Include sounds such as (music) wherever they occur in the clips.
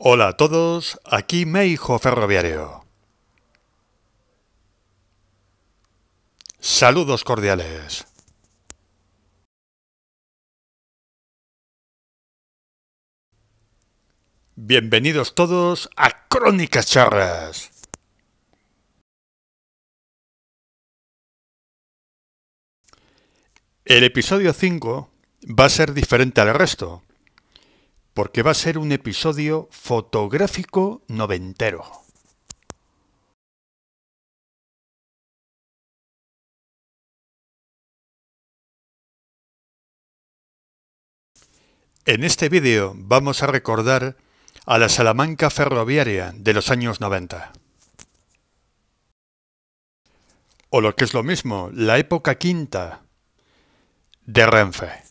Hola a todos, aquí Meijo Ferroviario. Saludos cordiales. Bienvenidos todos a Crónicas Charras. El episodio 5 va a ser diferente al resto porque va a ser un episodio fotográfico noventero. En este vídeo vamos a recordar a la Salamanca ferroviaria de los años 90. O lo que es lo mismo, la época quinta de Renfe.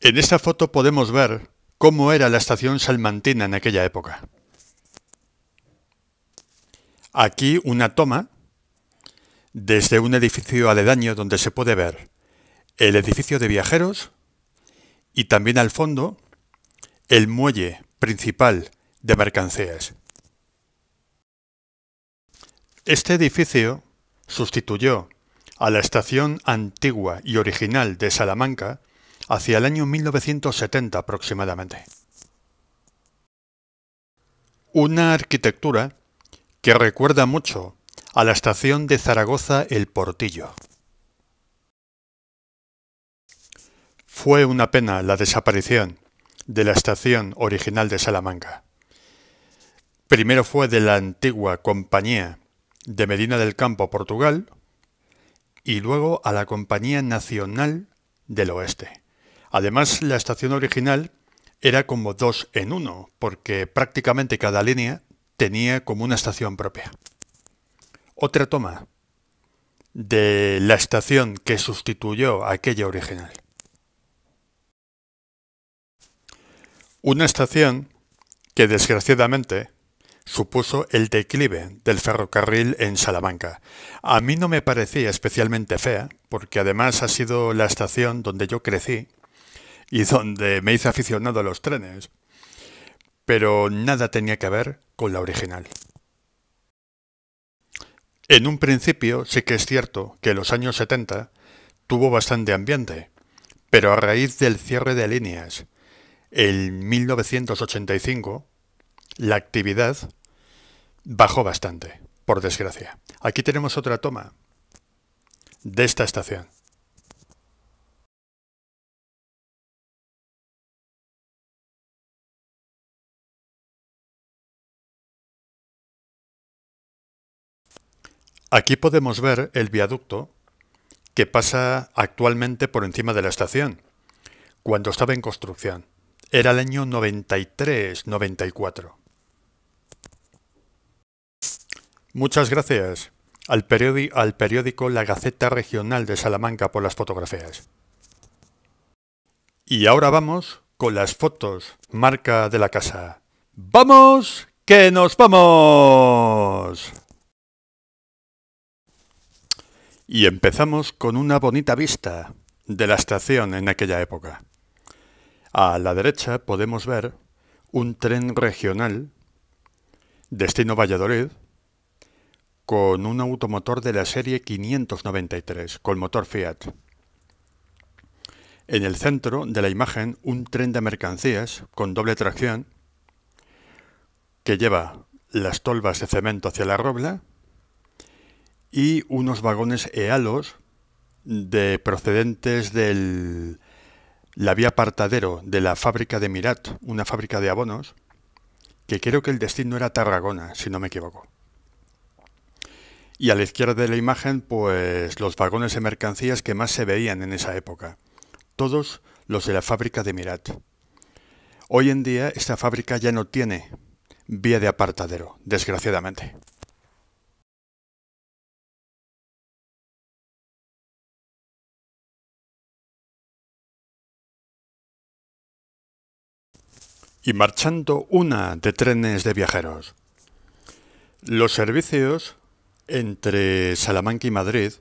En esta foto podemos ver cómo era la estación salmantina en aquella época. Aquí una toma desde un edificio aledaño donde se puede ver el edificio de viajeros y también al fondo el muelle principal de mercancías. Este edificio sustituyó a la estación antigua y original de Salamanca hacia el año 1970 aproximadamente. Una arquitectura que recuerda mucho a la estación de Zaragoza El Portillo. Fue una pena la desaparición de la estación original de Salamanca. Primero fue de la antigua Compañía de Medina del Campo, Portugal, y luego a la Compañía Nacional del Oeste. Además, la estación original era como dos en uno, porque prácticamente cada línea tenía como una estación propia. Otra toma de la estación que sustituyó a aquella original. Una estación que desgraciadamente supuso el declive del ferrocarril en Salamanca. A mí no me parecía especialmente fea, porque además ha sido la estación donde yo crecí y donde me hice aficionado a los trenes. Pero nada tenía que ver con la original. En un principio sí que es cierto que en los años 70 tuvo bastante ambiente, pero a raíz del cierre de líneas en 1985, la actividad bajó bastante, por desgracia. Aquí tenemos otra toma de esta estación. Aquí podemos ver el viaducto que pasa actualmente por encima de la estación, cuando estaba en construcción. Era el año 93-94. Muchas gracias al, al periódico La Gaceta Regional de Salamanca por las fotografías. Y ahora vamos con las fotos, marca de la casa. ¡Vamos! ¡Que nos vamos! y empezamos con una bonita vista de la estación en aquella época. A la derecha podemos ver un tren regional destino Valladolid con un automotor de la serie 593 con motor Fiat. En el centro de la imagen un tren de mercancías con doble tracción que lleva las tolvas de cemento hacia la robla y unos vagones ealos de procedentes de la vía apartadero de la fábrica de Mirat, una fábrica de abonos, que creo que el destino era Tarragona, si no me equivoco. Y a la izquierda de la imagen, pues los vagones de mercancías que más se veían en esa época, todos los de la fábrica de Mirat. Hoy en día esta fábrica ya no tiene vía de apartadero, desgraciadamente. y marchando una de trenes de viajeros. Los servicios entre Salamanca y Madrid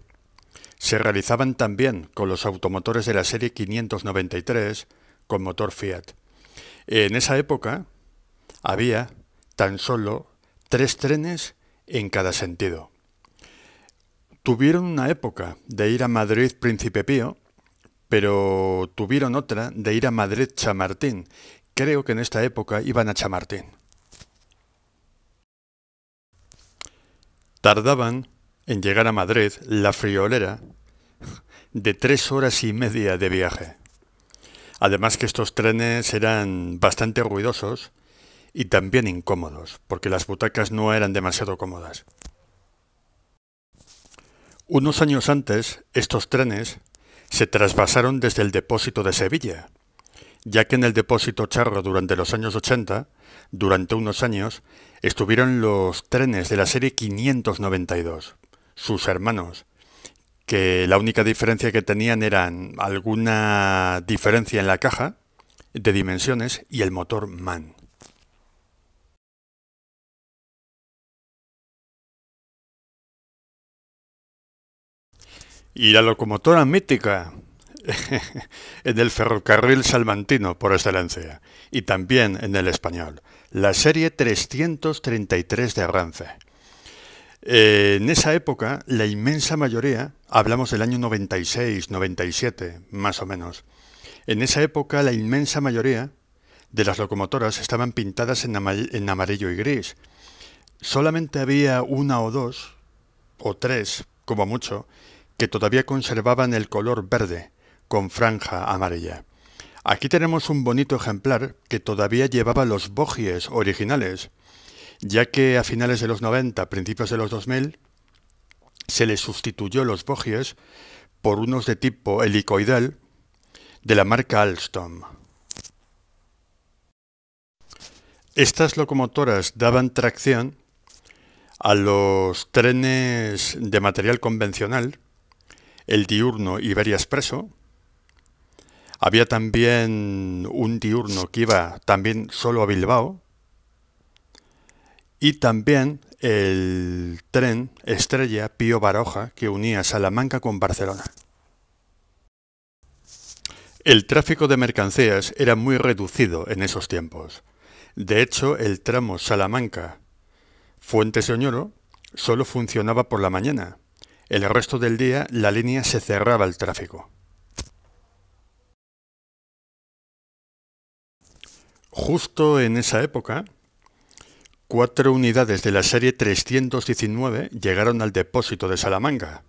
se realizaban también con los automotores de la serie 593 con motor Fiat. En esa época había tan solo tres trenes en cada sentido. Tuvieron una época de ir a Madrid Príncipe Pío, pero tuvieron otra de ir a Madrid Chamartín Creo que en esta época iban a Chamartín. Tardaban en llegar a Madrid la friolera de tres horas y media de viaje. Además que estos trenes eran bastante ruidosos y también incómodos, porque las butacas no eran demasiado cómodas. Unos años antes, estos trenes se trasvasaron desde el depósito de Sevilla, ya que en el depósito Charro durante los años 80, durante unos años, estuvieron los trenes de la serie 592, sus hermanos, que la única diferencia que tenían eran alguna diferencia en la caja, de dimensiones y el motor MAN. Y la locomotora mítica, en (laughs) el ferrocarril salmantino por excelencia y también en el español, la serie 333 de Arrance. Eh, en esa época, la inmensa mayoría, hablamos del año 96, 97, más o menos, en esa época la inmensa mayoría de las locomotoras estaban pintadas en amarillo y gris. Solamente había una o dos, o tres, como mucho, que todavía conservaban el color verde, con franja amarilla. Aquí tenemos un bonito ejemplar que todavía llevaba los bogies originales, ya que a finales de los 90, principios de los 2000, se les sustituyó los bogies por unos de tipo helicoidal de la marca Alstom. Estas locomotoras daban tracción a los trenes de material convencional, el diurno Iberia Expreso, había también un diurno que iba también solo a Bilbao. Y también el tren estrella Pío Baroja que unía Salamanca con Barcelona. El tráfico de mercancías era muy reducido en esos tiempos. De hecho, el tramo Salamanca-Fuentes de Oñoro solo funcionaba por la mañana. El resto del día la línea se cerraba al tráfico. Justo en esa época, cuatro unidades de la serie 319 llegaron al depósito de Salamanca.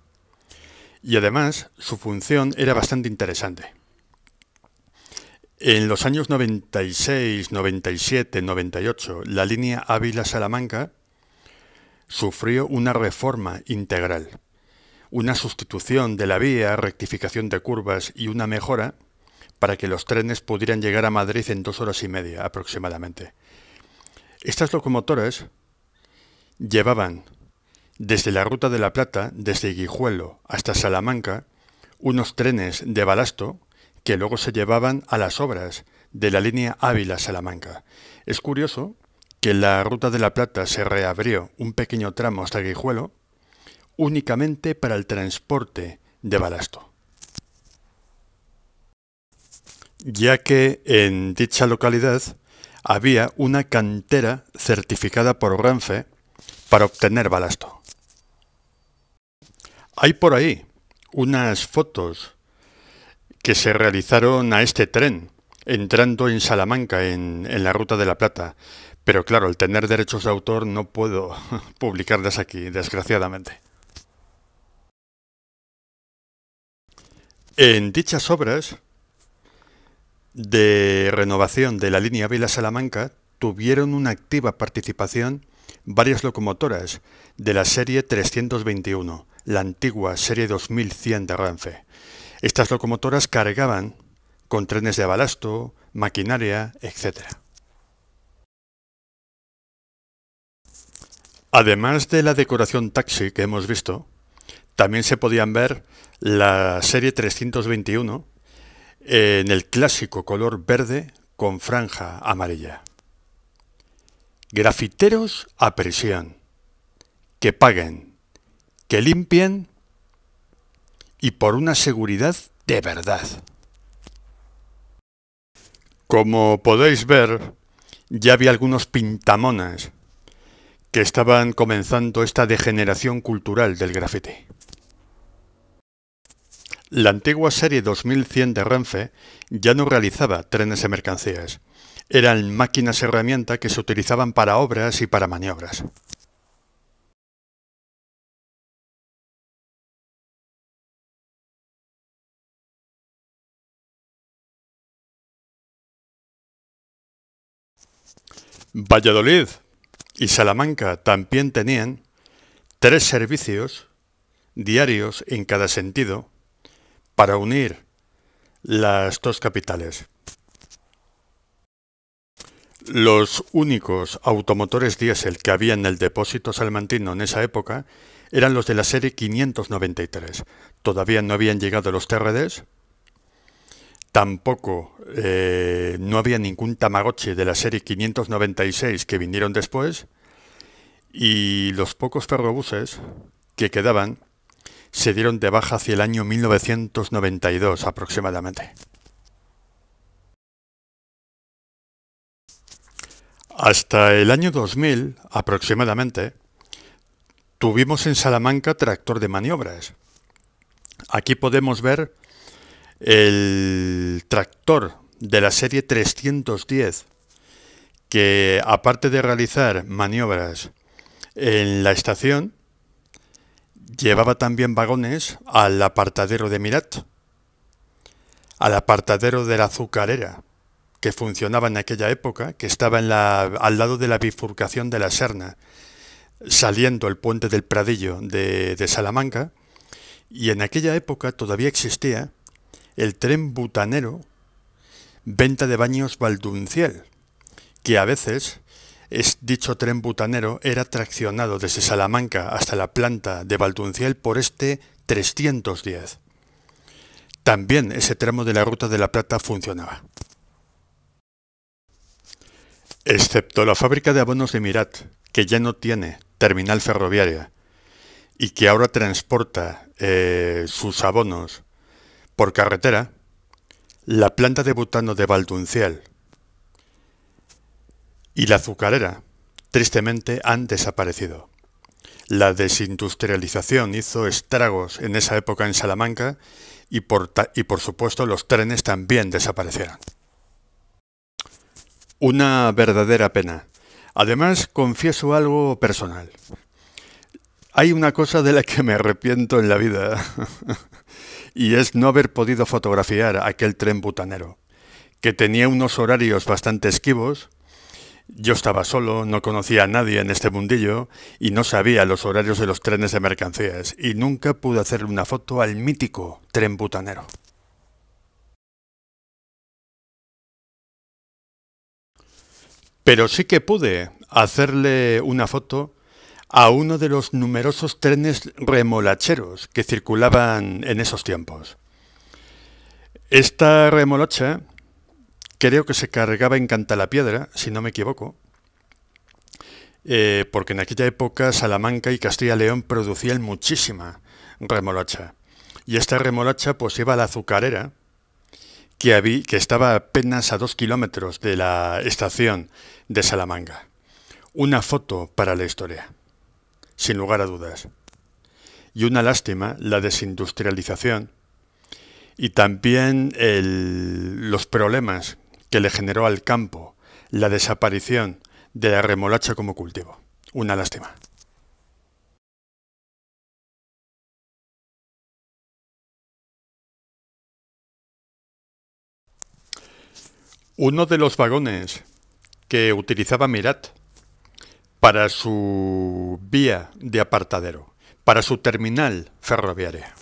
Y además, su función era bastante interesante. En los años 96, 97, 98, la línea Ávila-Salamanca sufrió una reforma integral, una sustitución de la vía, rectificación de curvas y una mejora para que los trenes pudieran llegar a Madrid en dos horas y media aproximadamente. Estas locomotoras llevaban desde la Ruta de la Plata, desde Guijuelo hasta Salamanca, unos trenes de balasto que luego se llevaban a las obras de la línea Ávila-Salamanca. Es curioso que la Ruta de la Plata se reabrió un pequeño tramo hasta Guijuelo únicamente para el transporte de balasto ya que en dicha localidad había una cantera certificada por Renfe para obtener balasto. Hay por ahí unas fotos que se realizaron a este tren entrando en Salamanca, en, en, la Ruta de la Plata. Pero claro, al tener derechos de autor no puedo (laughs) publicarlas aquí, desgraciadamente. En dichas obras de renovación de la línea Vila-Salamanca tuvieron una activa participación varias locomotoras de la serie 321, la antigua serie 2100 de Ranfe. Estas locomotoras cargaban con trenes de abalasto, maquinaria, etc. Además de la decoración taxi que hemos visto, también se podían ver la serie 321, eh, en el clásico color verde con franja amarilla. Grafiteros a presión. Que paguen, que limpien y por una seguridad de verdad. Como podéis ver, ya había algunos pintamonas que estaban comenzando esta degeneración cultural del grafite. La antigua serie 2100 de Renfe ya no realizaba trenes de mercancías. Eran máquinas herramienta que se utilizaban para obras y para maniobras. Valladolid y Salamanca también tenían tres servicios diarios en cada sentido para unir las dos capitales. Los únicos automotores diésel que había en el depósito salmantino en esa época eran los de la serie 593. Todavía no habían llegado los TRDs, tampoco eh, no había ningún Tamagotchi de la serie 596 que vinieron después, y los pocos ferrobuses que quedaban se dieron de baja hacia el año 1992 aproximadamente. Hasta el año 2000 aproximadamente, tuvimos en Salamanca tractor de maniobras. Aquí podemos ver el tractor de la serie 310, que aparte de realizar maniobras en la estación, llevaba también vagones al apartadero de Mirat, al apartadero de la azucarera, que funcionaba en aquella época, que estaba al lado de la bifurcación de la Serna, saliendo el puente del Pradillo de, de Salamanca, y en aquella época todavía existía el tren butanero, venta de baños Valdunciel, que a veces dicho tren butanero era traccionado desde Salamanca hasta la planta de Balduncial por este 310. También ese tramo de la Ruta de la Plata funcionaba. Excepto la fábrica de abonos de Mirat, que ya no tiene terminal ferroviaria y que ahora transporta eh, sus abonos por carretera, la planta de butano de Valdunciel y la azucarera, tristemente, han desaparecido. La desindustrialización hizo estragos en esa época en Salamanca y por, y por supuesto los trenes también desaparecieron. Una verdadera pena. Además, confieso algo personal. Hay una cosa de la que me arrepiento en la vida, (laughs) y es no haber podido fotografiar aquel tren butanero, que tenía unos horarios bastante esquivos, yo estaba solo, no conocía a nadie en este mundillo y no sabía los horarios de los trenes de mercancías y nunca pude hacerle una foto al mítico tren butanero. Pero sí que pude hacerle una foto a uno de los numerosos trenes remolacheros que circulaban en esos tiempos. Esta remolacha Creo que se cargaba en Cantalapiedra, si no me equivoco, eh, porque en aquella época Salamanca y Castilla y León producían muchísima remolacha. Y esta remolacha pues iba a la azucarera, que, había, que estaba apenas a dos kilómetros de la estación de Salamanca. Una foto para la historia, sin lugar a dudas. Y una lástima, la desindustrialización y también los problemas que le generó al campo la desaparición de la remolacha como cultivo. Una lástima. Uno de los vagones que utilizaba Mirat para su vía de apartadero, para su terminal ferroviaria.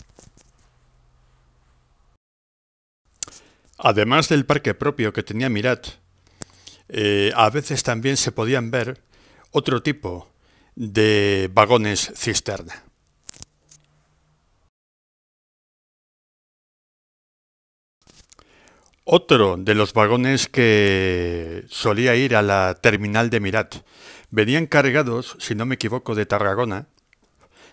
Además del parque propio que tenía Mirat, eh, a veces también se podían ver otro tipo de vagones cisterna. Otro de los vagones que solía ir a la terminal de Mirat. Venían cargados, si no me equivoco, de Tarragona.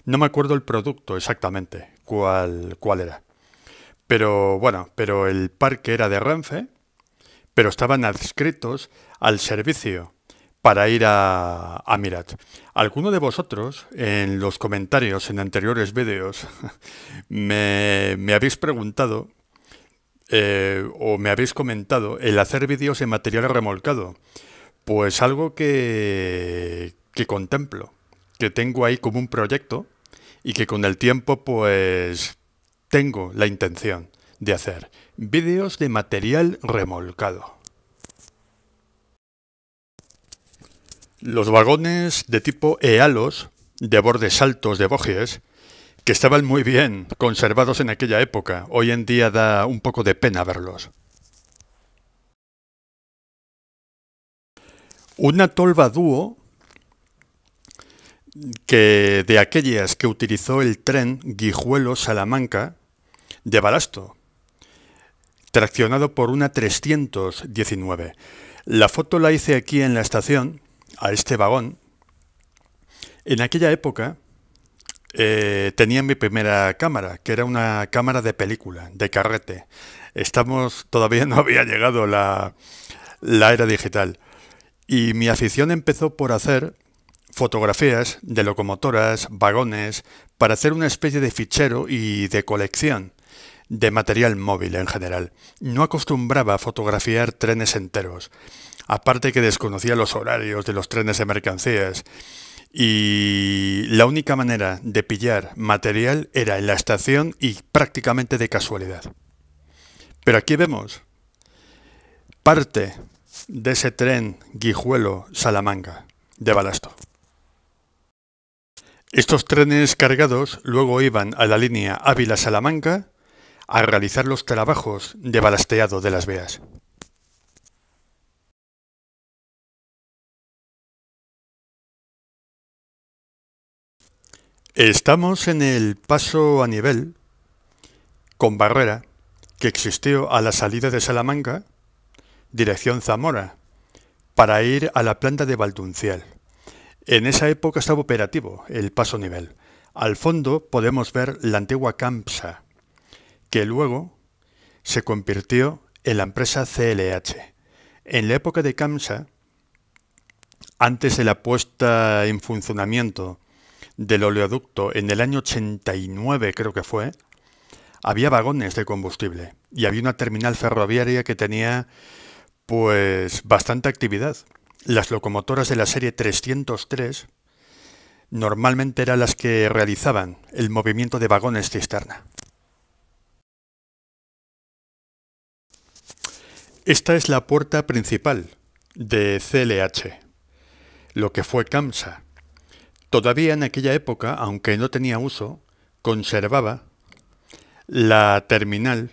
No me acuerdo el producto exactamente, cuál, cuál era. Pero bueno, pero el parque era de Renfe, pero estaban adscritos al servicio para ir a, a Mirat. Alguno de vosotros en los comentarios en anteriores vídeos (laughs) me, me, habéis preguntado eh, o me habéis comentado el hacer vídeos en material remolcado. Pues algo que, que contemplo, que tengo ahí como un proyecto y que con el tiempo pues tengo la intención de hacer vídeos de material remolcado. Los vagones de tipo EALOS, de bordes altos de bogies, que estaban muy bien conservados en aquella época, hoy en día da un poco de pena verlos. Una tolva dúo que de aquellas que utilizó el tren Guijuelo-Salamanca de balasto, traccionado por una 319. La foto la hice aquí en la estación, a este vagón. En aquella época eh, tenía mi primera cámara, que era una cámara de película, de carrete. Estamos, todavía no había llegado la, la era digital. Y mi afición empezó por hacer fotografías de locomotoras, vagones, para hacer una especie de fichero y de colección de material móvil en general. No acostumbraba a fotografiar trenes enteros, aparte que desconocía los horarios de los trenes de mercancías. Y la única manera de pillar material era en la estación y prácticamente de casualidad. Pero aquí vemos parte de ese tren Guijuelo-Salamanca de Balasto. Estos trenes cargados luego iban a la línea Ávila-Salamanca a realizar los trabajos de balasteado de las veas. Estamos en el paso a nivel con barrera que existió a la salida de Salamanca, dirección Zamora, para ir a la planta de Valduncial. En esa época estaba operativo el paso a nivel. Al fondo podemos ver la antigua Campsa, que luego se convirtió en la empresa CLH. En la época de Kamsa, antes de la puesta en funcionamiento del oleoducto en el año 89 creo que fue, había vagones de combustible y había una terminal ferroviaria que tenía pues bastante actividad. Las locomotoras de la serie 303 normalmente eran las que realizaban el movimiento de vagones cisterna. Esta es la puerta principal de CLH, lo que fue CAMSA. Todavía en aquella época, aunque no tenía uso, conservaba la terminal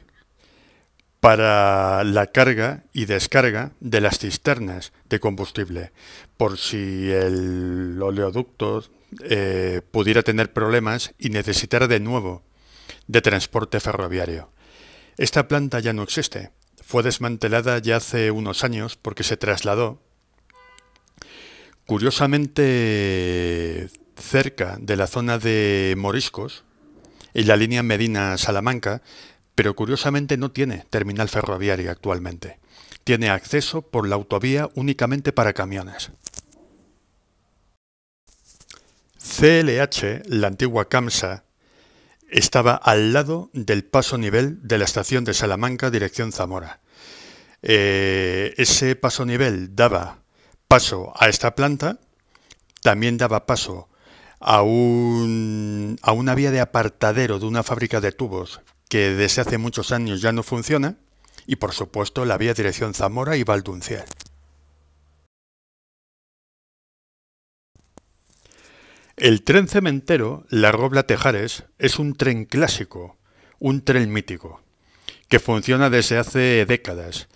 para la carga y descarga de las cisternas de combustible, por si el oleoducto eh, pudiera tener problemas y necesitara de nuevo de transporte ferroviario. Esta planta ya no existe fue desmantelada ya hace unos años porque se trasladó, curiosamente, cerca de la zona de Moriscos, en la línea Medina-Salamanca, pero curiosamente no tiene terminal ferroviario actualmente. Tiene acceso por la autovía únicamente para camiones. CLH, la antigua CAMSA, estaba al lado del paso nivel de la estación de Salamanca dirección Zamora. Eh, ese paso nivel daba paso a esta planta, también daba paso a, a una vía de apartadero de una fábrica de tubos que desde hace muchos años ya no funciona, y por supuesto la vía dirección Zamora y Valduncial. El tren cementero La Robla Tejares es un tren clásico, un tren mítico, que funciona desde hace décadas.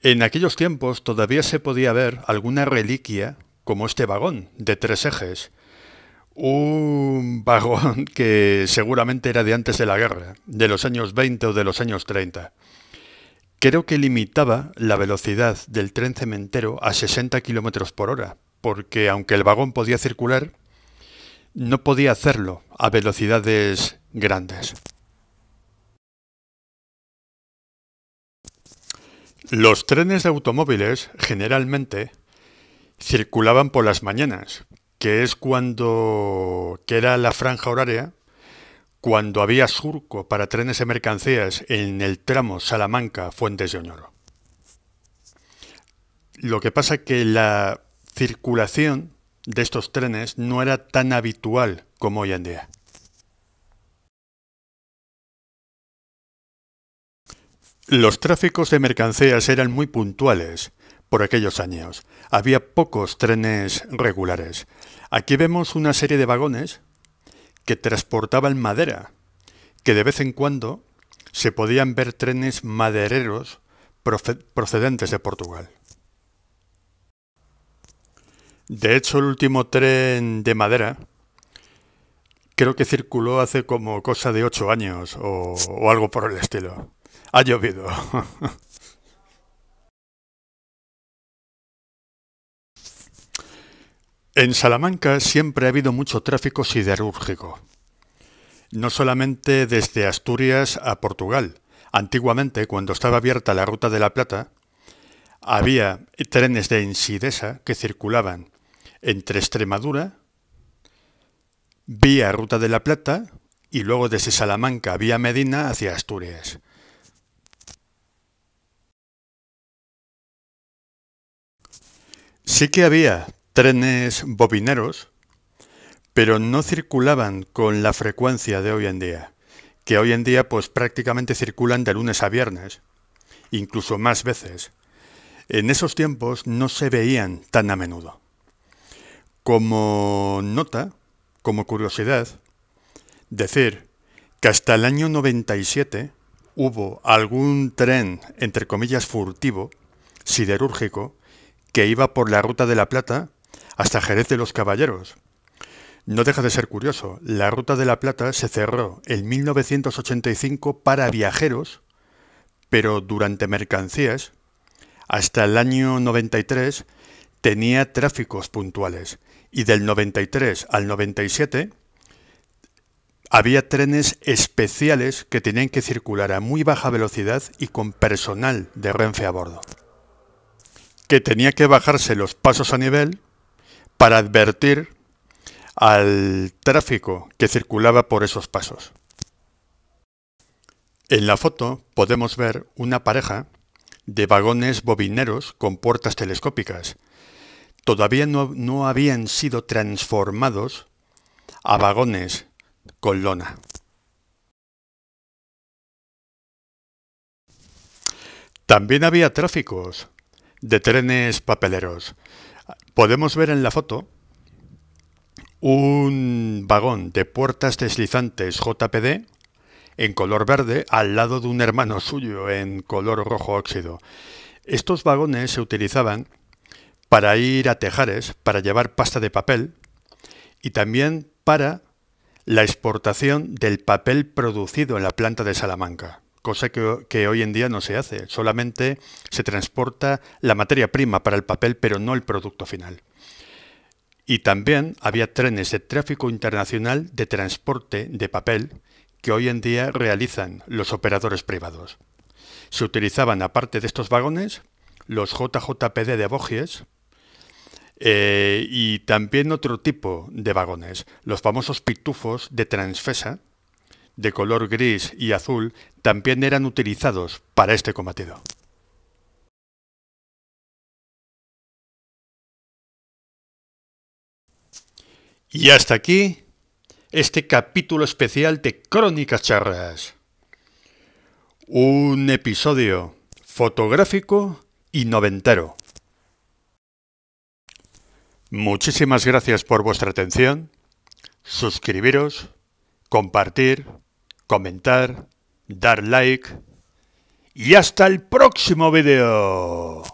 En aquellos tiempos todavía se podía ver alguna reliquia como este vagón de tres ejes, un (laughs) vagón que seguramente era de antes de la guerra, de los años 20 o de los años 30. Creo que limitaba la velocidad del tren cementero a 60 km por hora, porque aunque el vagón podía circular, no podía hacerlo a velocidades grandes. Los trenes de automóviles generalmente circulaban por las mañanas, que es cuando que era la franja horaria cuando había surco para trenes de mercancías en el tramo Salamanca-Fuentes de Oñoro. Lo que pasa que la circulación de estos trenes no era tan habitual como hoy en día. Los tráficos de mercancías eran muy puntuales por aquellos años. Había pocos trenes regulares. Aquí vemos una serie de vagones que transportaban madera, que de vez en cuando se podían ver trenes madereros procedentes de Portugal. De hecho, el último tren de madera creo que circuló hace como cosa de ocho años o, algo por el estilo. Ha llovido. (laughs) en Salamanca siempre ha habido mucho tráfico siderúrgico, no solamente desde Asturias a Portugal. Antiguamente, cuando estaba abierta la Ruta de la Plata, había trenes de Insidesa que circulaban entre Extremadura, vía Ruta de la Plata y luego desde Salamanca vía Medina hacia Asturias. Sí que había trenes bobineros, pero no circulaban con la frecuencia de hoy en día, que hoy en día pues prácticamente circulan de lunes a viernes, incluso más veces. En esos tiempos no se veían tan a menudo. Como nota, como curiosidad, decir que hasta el año 97 hubo algún tren, entre comillas, furtivo, siderúrgico, que iba por la Ruta de la Plata hasta Jerez de los Caballeros. No deja de ser curioso, la Ruta de la Plata se cerró en 1985 para viajeros, pero durante mercancías, hasta el año 93 tenía tráficos puntuales y del 93 al 97 había trenes especiales que tenían que circular a muy baja velocidad y con personal de Renfe a bordo, que tenía que bajarse los pasos a nivel para advertir al tráfico que circulaba por esos pasos. En la foto podemos ver una pareja de vagones bobineros con puertas telescópicas todavía no, habían sido transformados a vagones con lona. También había tráficos de trenes papeleros. Podemos ver en la foto un vagón de puertas deslizantes JPD en color verde al lado de un hermano suyo en color rojo óxido. Estos vagones se utilizaban para ir a tejares, para llevar pasta de papel y también para la exportación del papel producido en la planta de Salamanca, cosa que, hoy en día no se hace, solamente se transporta la materia prima para el papel, pero no el producto final. Y también había trenes de tráfico internacional de transporte de papel que hoy en día realizan los operadores privados. Se utilizaban, aparte de estos vagones, los JJPD de Bogies, eh, y también otro tipo de vagones, los famosos pitufos de Transfesa, de color gris y azul, también eran utilizados para este combatido. Y hasta aquí este capítulo especial de Crónicas Charras. Un episodio fotográfico y noventero. Muchísimas gracias por vuestra atención. Suscribiros, compartir, comentar, dar like y hasta el próximo video.